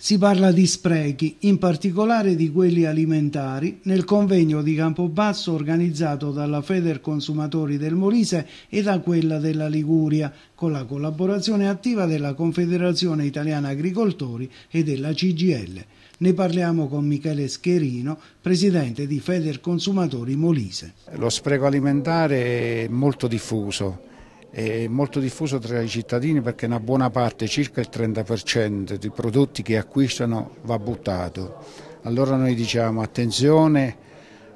Si parla di sprechi, in particolare di quelli alimentari, nel convegno di Campobasso organizzato dalla Feder Consumatori del Molise e da quella della Liguria, con la collaborazione attiva della Confederazione Italiana Agricoltori e della CGL. Ne parliamo con Michele Scherino, presidente di Feder Consumatori Molise. Lo spreco alimentare è molto diffuso è molto diffuso tra i cittadini perché una buona parte, circa il 30% dei prodotti che acquistano va buttato. Allora noi diciamo attenzione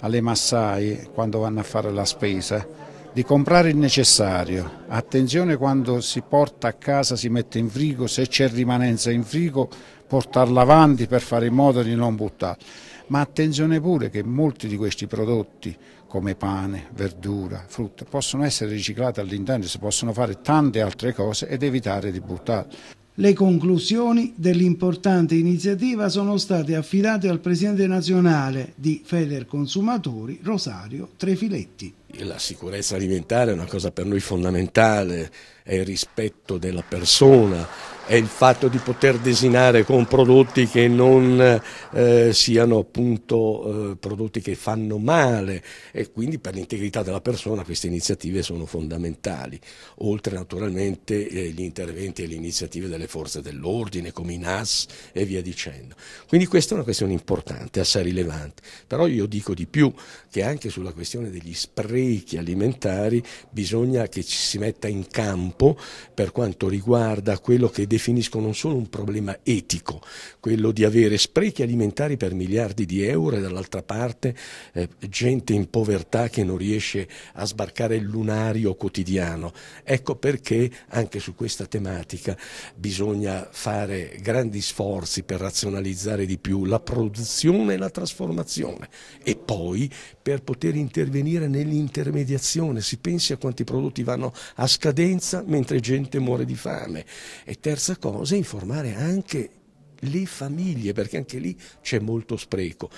alle massaie quando vanno a fare la spesa di comprare il necessario. Attenzione quando si porta a casa, si mette in frigo, se c'è rimanenza in frigo portarla avanti per fare in modo di non buttarla. Ma attenzione pure che molti di questi prodotti come pane, verdura, frutta possono essere riciclati all'interno, si possono fare tante altre cose ed evitare di buttarli. Le conclusioni dell'importante iniziativa sono state affidate al presidente nazionale di Feder Consumatori Rosario Trefiletti. La sicurezza alimentare è una cosa per noi fondamentale, è il rispetto della persona, è il fatto di poter desinare con prodotti che non eh, siano appunto eh, prodotti che fanno male e quindi per l'integrità della persona queste iniziative sono fondamentali, oltre naturalmente eh, gli interventi e le iniziative delle forze dell'ordine come i NAS e via dicendo. Quindi questa è una questione importante, assai rilevante, però io dico di più che anche sulla questione degli sprechi alimentari bisogna che ci si metta in campo per quanto riguarda quello che definisco non solo un problema etico, quello di avere sprechi alimentari per miliardi di euro e dall'altra parte eh, gente in povertà che non riesce a sbarcare il lunario quotidiano. Ecco perché anche su questa tematica bisogna fare grandi sforzi per razionalizzare di più la produzione e la trasformazione e poi per poter intervenire nell'intermediazione. Si pensi a quanti prodotti vanno a scadenza mentre gente muore di fame. E terza terza cosa è informare anche le famiglie, perché anche lì c'è molto spreco.